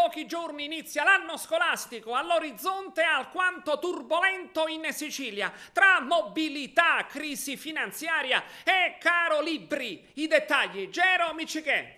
pochi giorni inizia l'anno scolastico, all'orizzonte alquanto turbolento in Sicilia, tra mobilità, crisi finanziaria e caro libri. I dettagli, Gero Michichè.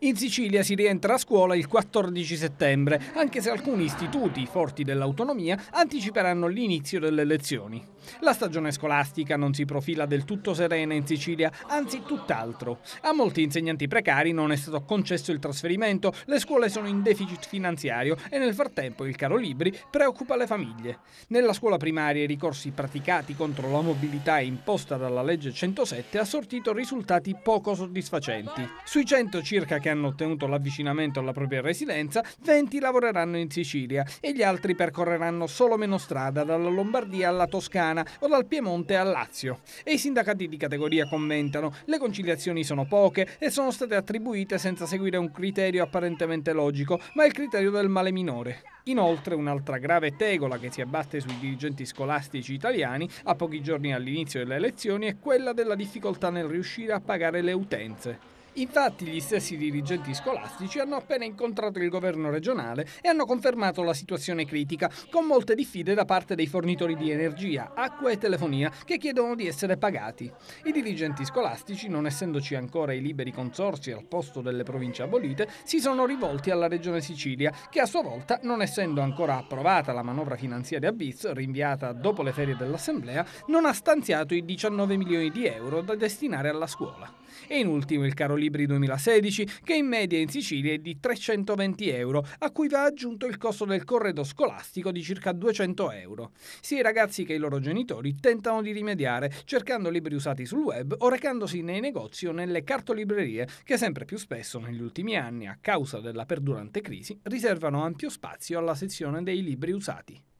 In Sicilia si rientra a scuola il 14 settembre, anche se alcuni istituti, forti dell'autonomia, anticiperanno l'inizio delle lezioni. La stagione scolastica non si profila del tutto serena in Sicilia, anzi tutt'altro. A molti insegnanti precari non è stato concesso il trasferimento, le scuole sono in deficit finanziario e nel frattempo il caro libri preoccupa le famiglie. Nella scuola primaria i ricorsi praticati contro la mobilità imposta dalla legge 107 ha sortito risultati poco soddisfacenti. Sui 100 circa che che hanno ottenuto l'avvicinamento alla propria residenza, 20 lavoreranno in Sicilia e gli altri percorreranno solo meno strada dalla Lombardia alla Toscana o dal Piemonte al Lazio. E i sindacati di categoria commentano, le conciliazioni sono poche e sono state attribuite senza seguire un criterio apparentemente logico, ma il criterio del male minore. Inoltre un'altra grave tegola che si abbatte sui dirigenti scolastici italiani a pochi giorni all'inizio delle elezioni è quella della difficoltà nel riuscire a pagare le utenze. Infatti gli stessi dirigenti scolastici hanno appena incontrato il governo regionale e hanno confermato la situazione critica, con molte diffide da parte dei fornitori di energia, acqua e telefonia che chiedono di essere pagati. I dirigenti scolastici, non essendoci ancora i liberi consorsi al posto delle province abolite, si sono rivolti alla regione Sicilia, che a sua volta, non essendo ancora approvata la manovra finanziaria BIS, rinviata dopo le ferie dell'Assemblea, non ha stanziato i 19 milioni di euro da destinare alla scuola. E in ultimo il caro libri 2016, che in media in Sicilia è di 320 euro, a cui va aggiunto il costo del corredo scolastico di circa 200 euro. Sia i ragazzi che i loro genitori tentano di rimediare, cercando libri usati sul web o recandosi nei negozi o nelle cartolibrerie, che sempre più spesso negli ultimi anni, a causa della perdurante crisi, riservano ampio spazio alla sezione dei libri usati.